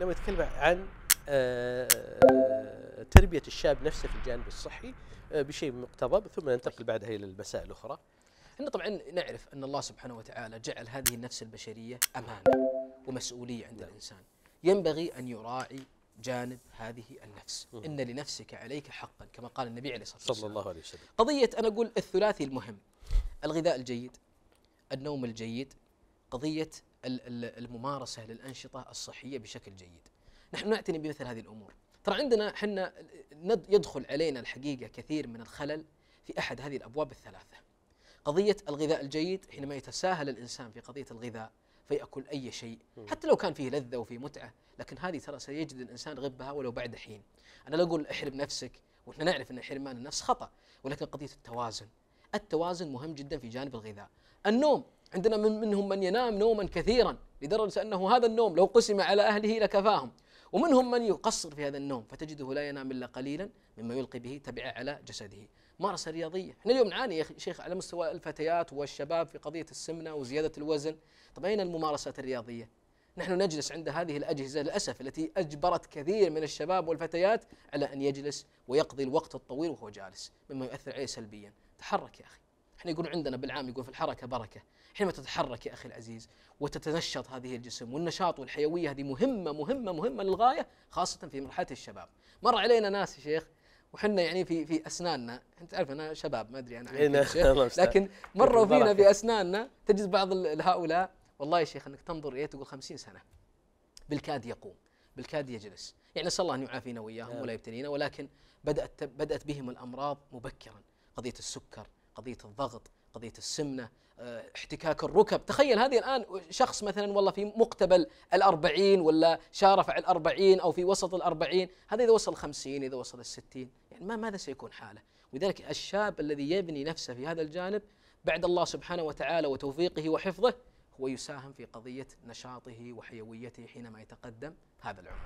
لما يتكلم عن آه، تربيه الشاب نفسه في الجانب الصحي آه، بشيء مقتضب ثم ننتقل بعدها الى المسائل الاخرى. احنا طبعا نعرف ان الله سبحانه وتعالى جعل هذه النفس البشريه امانه ومسؤوليه عند نعم. الانسان. ينبغي ان يراعي جانب هذه النفس إن لنفسك عليك حقا كما قال النبي عليه الصلاة والسلام صلى الله عليه وسلم قضية أنا أقول الثلاثي المهم الغذاء الجيد النوم الجيد قضية الممارسه للانشطه الصحيه بشكل جيد. نحن نعتني بمثل هذه الامور. ترى عندنا احنا يدخل علينا الحقيقه كثير من الخلل في احد هذه الابواب الثلاثه. قضيه الغذاء الجيد حينما يتساهل الانسان في قضيه الغذاء فيأكل أي شيء حتى لو كان فيه لذة وفيه متعة لكن هذه ترى سيجد الإنسان غبها ولو بعد حين أنا لا أقول احرم نفسك وإحنا نعرف أن حرمان النفس خطأ ولكن قضية التوازن التوازن مهم جدا في جانب الغذاء النوم عندنا من منهم من ينام نوما كثيرا لدرجة أنه هذا النوم لو قسم على أهله لكفاهم ومنهم من يقصر في هذا النوم فتجده لا ينام إلا قليلا مما يلقي به تبعه على جسده مارس رياضية احنا اليوم نعاني يا شيخ على مستوى الفتيات والشباب في قضية السمنة وزيادة الوزن طب أين الممارسات الرياضية نحن نجلس عند هذه الأجهزة للأسف التي أجبرت كثير من الشباب والفتيات على أن يجلس ويقضي الوقت الطويل وهو جالس مما يؤثر عليه سلبيا تحرك يا أخي احنا يقولون عندنا بالعام يقول في الحركه بركه حينما تتحرك يا اخي العزيز وتتنشط هذه الجسم والنشاط والحيويه هذه مهمه مهمه مهمه للغايه خاصه في مرحله الشباب مر علينا ناس يا شيخ وحنا يعني في في اسناننا انت تعرف انا شباب ما ادري انا إيه، نعم، نعم، لكن مروا فينا في اسناننا تجد بعض هؤلاء والله يا شيخ انك تنظر اليه تقول 50 سنه بالكاد يقوم بالكاد يجلس يعني نسال الله ان يعافينا واياهم نعم. ولا يبتلينا ولكن بدات بدات بهم الامراض مبكرا قضيه السكر قضيه الضغط قضيه السمنه آه، احتكاك الركب تخيل هذه الآن شخص مثلا والله في مقتبل الأربعين ولا شارف على الأربعين أو في وسط الأربعين هذا إذا وصل الخمسين إذا وصل الستين يعني ما ماذا سيكون حاله ولذلك الشاب الذي يبني نفسه في هذا الجانب بعد الله سبحانه وتعالى وتوفيقه وحفظه هو يساهم في قضية نشاطه وحيويته حينما يتقدم هذا العمر